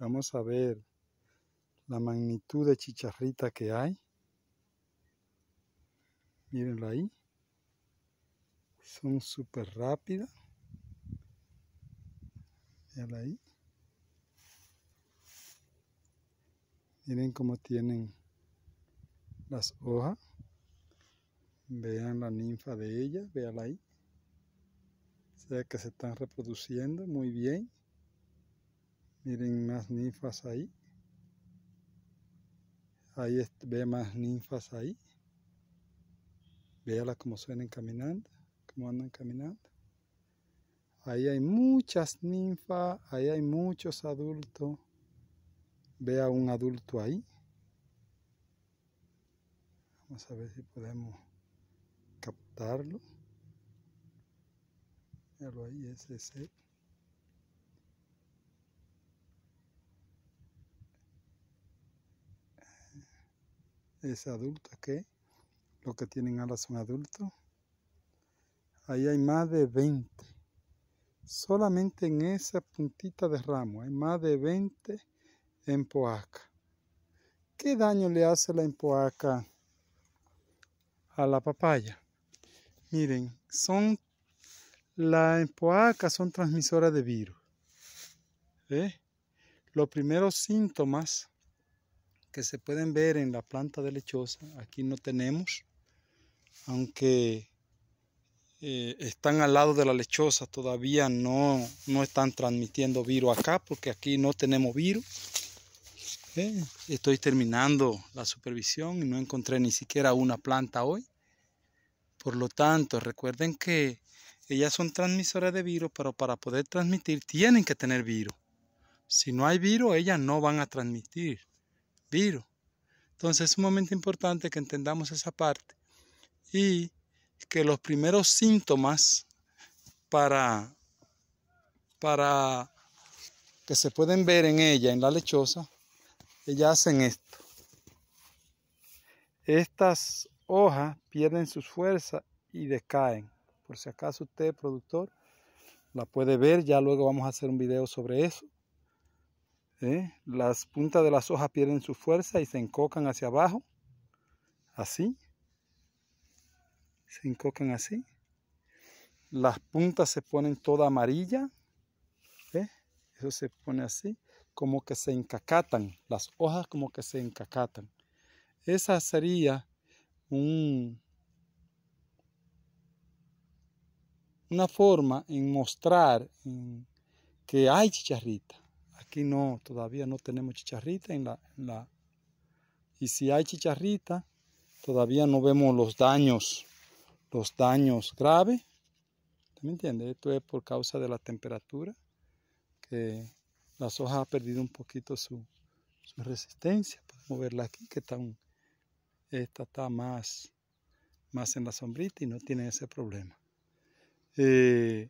Vamos a ver la magnitud de chicharrita que hay. Mírenla ahí. Son súper rápidas. Mírenla ahí. Miren cómo tienen las hojas. Vean la ninfa de ella. véanla ahí. sea que se están reproduciendo muy bien. Miren más ninfas ahí. Ahí ve más ninfas ahí. véala cómo suenan caminando, cómo andan caminando. Ahí hay muchas ninfas, ahí hay muchos adultos. Vea un adulto ahí. Vamos a ver si podemos captarlo. Míralo ahí, ese es es adulto que lo que tienen alas son adultos. Ahí hay más de 20. Solamente en esa puntita de ramo hay más de 20 poaca ¿Qué daño le hace la empoaca a la papaya? Miren, son la empoaca son transmisoras de virus. ¿eh? Los primeros síntomas que se pueden ver en la planta de lechosa, aquí no tenemos, aunque eh, están al lado de la lechosa, todavía no, no están transmitiendo virus acá, porque aquí no tenemos virus. Eh, estoy terminando la supervisión y no encontré ni siquiera una planta hoy. Por lo tanto, recuerden que ellas son transmisoras de virus, pero para poder transmitir tienen que tener virus. Si no hay virus, ellas no van a transmitir virus. Entonces es sumamente importante que entendamos esa parte y que los primeros síntomas para, para que se pueden ver en ella, en la lechosa, ella eh, hacen esto. Estas hojas pierden su fuerza y decaen. Por si acaso usted, productor, la puede ver, ya luego vamos a hacer un video sobre eso. ¿eh? Las puntas de las hojas pierden su fuerza y se encocan hacia abajo. Así. Se encocan así. Las puntas se ponen toda amarilla. ¿eh? Eso se pone así. Como que se encacatan. Las hojas como que se encacatan. Esa sería una forma en mostrar que hay chicharrita. Aquí no, todavía no tenemos chicharrita en la, Y si hay chicharrita, todavía no vemos los daños, los daños graves. ¿Me Esto es por causa de la temperatura, que las hojas ha perdido un poquito su, resistencia. Podemos verla aquí, que está esta está más, más en la sombrita y no tiene ese problema. Eh,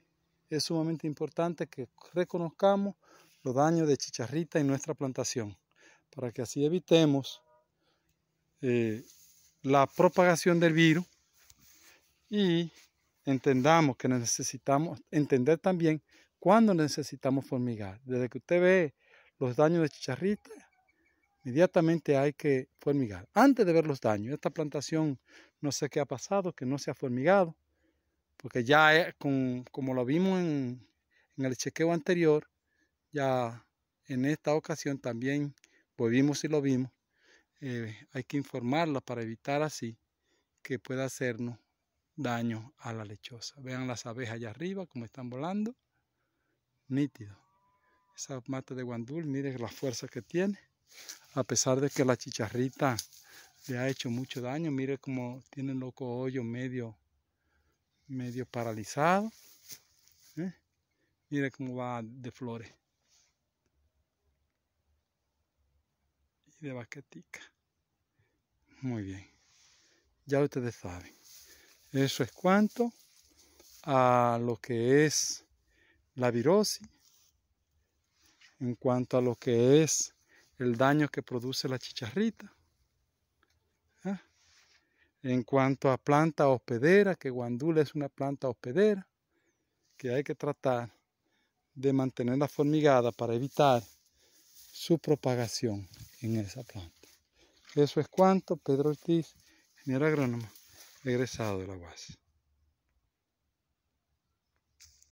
es sumamente importante que reconozcamos los daños de chicharrita en nuestra plantación, para que así evitemos eh, la propagación del virus y entendamos que necesitamos entender también cuándo necesitamos formigar. Desde que usted ve los daños de chicharrita, inmediatamente hay que formigar. Antes de ver los daños, esta plantación no sé qué ha pasado, que no se ha formigado, porque ya eh, como lo vimos en el chequeo anterior, ya en esta ocasión también volvimos y lo vimos. Eh, hay que informarla para evitar así que pueda hacernos daño a la lechosa. Vean las abejas allá arriba como están volando. Nítido. Esa mata de guandul, mire la fuerza que tiene. A pesar de que la chicharrita le ha hecho mucho daño. Mire cómo tiene el loco hoyo medio, medio paralizado. ¿eh? Mire cómo va de flores. de baquetica. Muy bien. Ya ustedes saben. Eso es cuanto a lo que es la virosis, en cuanto a lo que es el daño que produce la chicharrita, ¿eh? en cuanto a planta hospedera, que guandula es una planta hospedera, que hay que tratar de mantenerla formigada para evitar su propagación en esa planta. Eso es cuanto Pedro Ortiz, ingeniero agrónomo, egresado de la UAS.